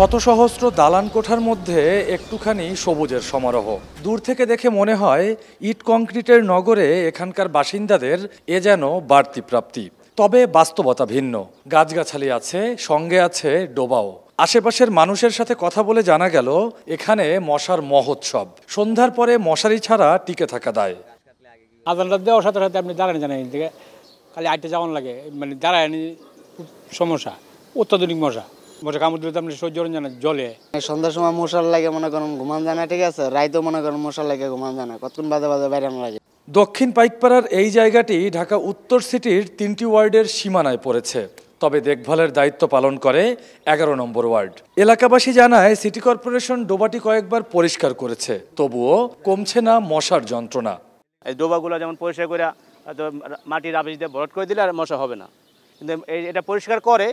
শত সহস্র দালান কোঠার মধ্যে একটুখানি সবুজের সমারোহ দূর থেকে দেখে মনে হয় ইট কংক্রিটের নগরে এখানকার বাসিন্দাদের এ যেন বাড়তি প্রাপ্তি তবে বাস্তবতা ভিন্ন গাছগাছালি আছে সঙ্গে আছে ডোবাও আশেপাশের মানুষের সাথে কথা বলে জানা গেল এখানে মশার মহোৎসব সন্ধ্যার পরে মশারি ছাড়া টিকে থাকা দায় আদালত দেওয়ার সাথে সাথে আপনি দাঁড়ানি জানেন খালি আইটে যাওয়ান লাগে মানে দাঁড়ায়নি সমস্যা অত্যাধুনিক মশা মশা কামড় তো আপনি সহ্য করেন জানা জলে মানে সন্ধ্যার সময় মশার লাগে মনে করেন ঘুমান জানা ঠিক আছে রাইতেও মনে করেন মশার লাগে ঘুমান জানা কতক্ষণ বাজে বাজে বাইরে লাগে দক্ষিণ পাইকপাড়ার এই জায়গাটি ঢাকা উত্তর সিটির তিনটি ওয়ার্ডের সীমানায় পড়েছে তবে দেখভালের দায়িত্ব পালন করে এগারো নম্বর ওয়ার্ড এলাকাবাসী জানায় সিটি কর্পোরেশন ডোবাটি কয়েকবার পরিষ্কার করেছে তবুও কমছে না মশার যন্ত্রণা এই ডোবাগুলো যেমন পরিষ্কার করে মাটির আবেশ দিয়ে ভরট করে দিলে আর মশা হবে না কিন্তু এটা পরিষ্কার করে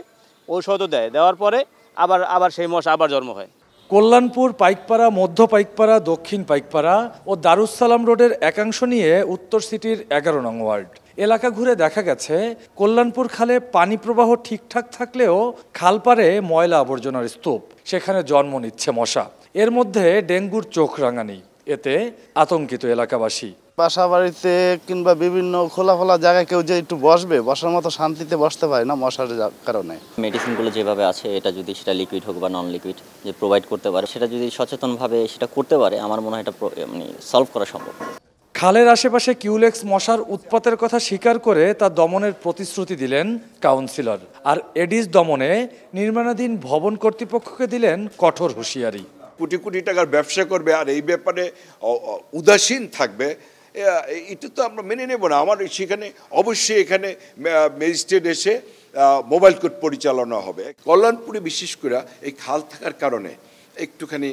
ঔষধও দেয় দেওয়ার পরে আবার আবার সেই মশা আবার জন্ম হয় কল্যাণপুর পাইকপাড়া মধ্য পাইকপাড়া দক্ষিণ পাইকপাড়া ও দারুসালাম রোডের একাংশ নিয়ে উত্তর সিটির এগারো নং ওয়ার্ড এলাকা ঘুরে দেখা গেছে কল্যাণপুর খালে পানি প্রবাহ ঠিকঠাক থাকলেও খালপারে ময়লা আবর্জনার স্তূপ সেখানে জন্ম নিচ্ছে মশা এর মধ্যে ডেঙ্গুর চোখ রাঙানি এতে আতঙ্কিত এলাকাবাসী বাসা বাড়িতে কিংবা বিভিন্ন খোলা খোলা জায়গায় কেউ যে একটু বসবে বসার মতো শান্তিতে বসতে পারে না মশার কারণে মেডিসিনগুলো যেভাবে আছে এটা যদি সেটা লিকুইড হোক বা নন লিকুইড যে প্রোভাইড করতে পারে সেটা যদি সচেতনভাবে সেটা করতে পারে আমার মনে হয় এটা মানে সলভ করা সম্ভব খালের আশেপাশে কিউলেক্স মশার উৎপাতের কথা স্বীকার করে তা দমনের প্রতিশ্রুতি দিলেন কাউন্সিলর আর এডিস দমনে নির্মাণাধীন ভবন কর্তৃপক্ষকে দিলেন কঠোর হুঁশিয়ারি কোটি কোটি টাকার ব্যবসা করবে আর এই ব্যাপারে উদাসীন থাকবে এটা তো আমরা মেনে নেব না আমার সেখানে অবশ্যই এখানে ম্যাজিস্ট্রেট এসে মোবাইল কোর্ট পরিচালনা হবে কল্যাণপুরে বিশেষ করে এই খাল থাকার কারণে একটুখানি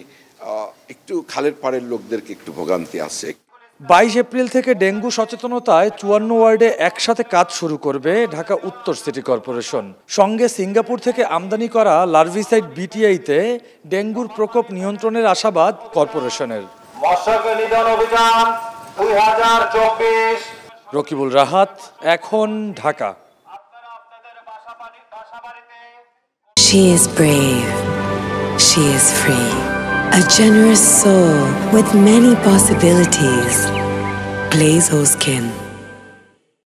একটু খালের পাড়ের লোকদেরকে একটু ভোগান্তি আছে বাইশ এপ্রিল থেকে ডেঙ্গু সচেতনতায় চুয়ান্ন ওয়ার্ডে একসাথে কাজ শুরু করবে ঢাকা উত্তর সিটি কর্পোরেশন সঙ্গে সিঙ্গাপুর থেকে আমদানি করা লার্ভিসাইড বিটিআইতে ডেঙ্গুর প্রকোপ নিয়ন্ত্রণের আশাবাদ কর্পোরেশনের মশাকে নিধন অভিযান দুই হাজার চব্বিশ রকিবুল রাহাত এখন Dhaka She is brave. She is free. A generous soul with many possibilities. Blaze skin